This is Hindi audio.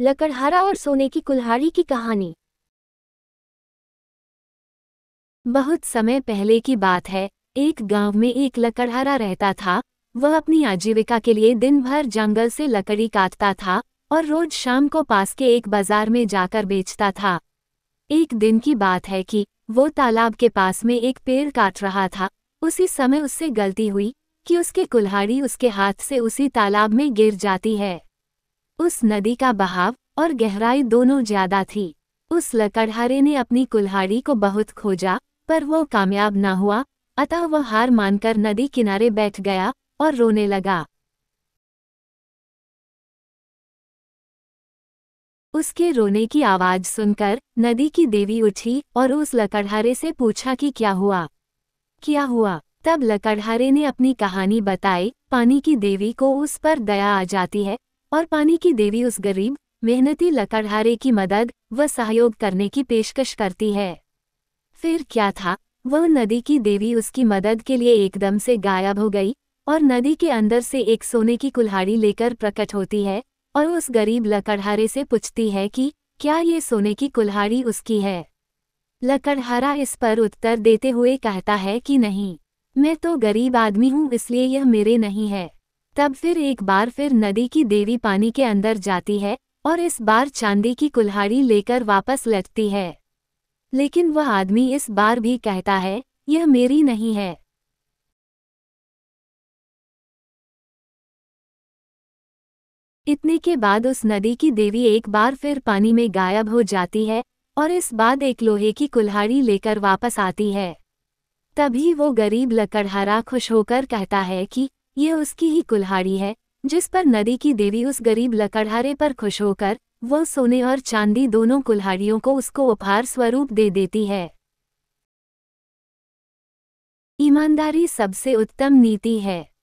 लकड़हारा और सोने की कुल्हाड़ी की कहानी बहुत समय पहले की बात है एक गांव में एक लकड़हारा रहता था वह अपनी आजीविका के लिए दिन भर जंगल से लकड़ी काटता था और रोज शाम को पास के एक बाजार में जाकर बेचता था एक दिन की बात है कि वो तालाब के पास में एक पेड़ काट रहा था उसी समय उससे गलती हुई कि उसकी कुल्हाड़ी उसके हाथ से उसी तालाब में गिर जाती है उस नदी का बहाव और गहराई दोनों ज्यादा थी उस लकड़हारे ने अपनी कुल्हाड़ी को बहुत खोजा पर वो कामयाब न हुआ अतः वह हार मानकर नदी किनारे बैठ गया और रोने लगा उसके रोने की आवाज सुनकर नदी की देवी उठी और उस लकड़हारे से पूछा कि क्या हुआ क्या हुआ तब लकड़हारे ने अपनी कहानी बताई पानी की देवी को उस पर दया आ जाती है और पानी की देवी उस गरीब मेहनती लकड़हारे की मदद व सहयोग करने की पेशकश करती है फिर क्या था वह नदी की देवी उसकी मदद के लिए एकदम से गायब हो गई और नदी के अंदर से एक सोने की कुल्हाड़ी लेकर प्रकट होती है और उस गरीब लकड़हारे से पूछती है कि क्या ये सोने की कुल्हाड़ी उसकी है लकड़हारा इस पर उत्तर देते हुए कहता है कि नहीं मैं तो गरीब आदमी हूँ इसलिए यह मेरे नहीं है तब फिर एक बार फिर नदी की देवी पानी के अंदर जाती है और इस बार चांदी की कुल्हाड़ी लेकर वापस लटती है लेकिन वह आदमी इस बार भी कहता है यह मेरी नहीं है इतने के बाद उस नदी की देवी एक बार फिर पानी में गायब हो जाती है और इस बाद एक लोहे की कुल्हाड़ी लेकर वापस आती है तभी वो गरीब लकड़हारा खुश होकर कहता है कि यह उसकी ही कुल्हाड़ी है जिस पर नदी की देवी उस गरीब लकड़हारे पर खुश होकर वह सोने और चांदी दोनों कुल्हाड़ियों को उसको उपहार स्वरूप दे देती है ईमानदारी सबसे उत्तम नीति है